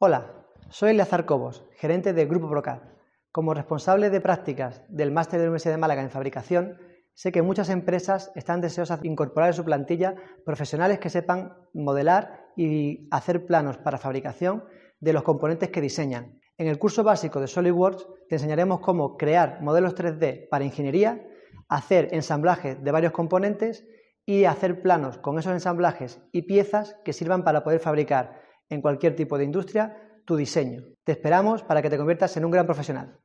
Hola, soy Eleazar Cobos, gerente de Grupo Procat. Como responsable de prácticas del Máster de la Universidad de Málaga en Fabricación, sé que muchas empresas están deseosas de incorporar en su plantilla profesionales que sepan modelar y hacer planos para fabricación de los componentes que diseñan. En el curso básico de SolidWorks te enseñaremos cómo crear modelos 3D para ingeniería, hacer ensamblajes de varios componentes y hacer planos con esos ensamblajes y piezas que sirvan para poder fabricar en cualquier tipo de industria tu diseño. Te esperamos para que te conviertas en un gran profesional.